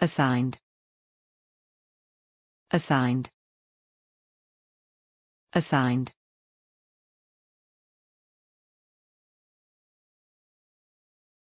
Assigned. Assigned. Assigned.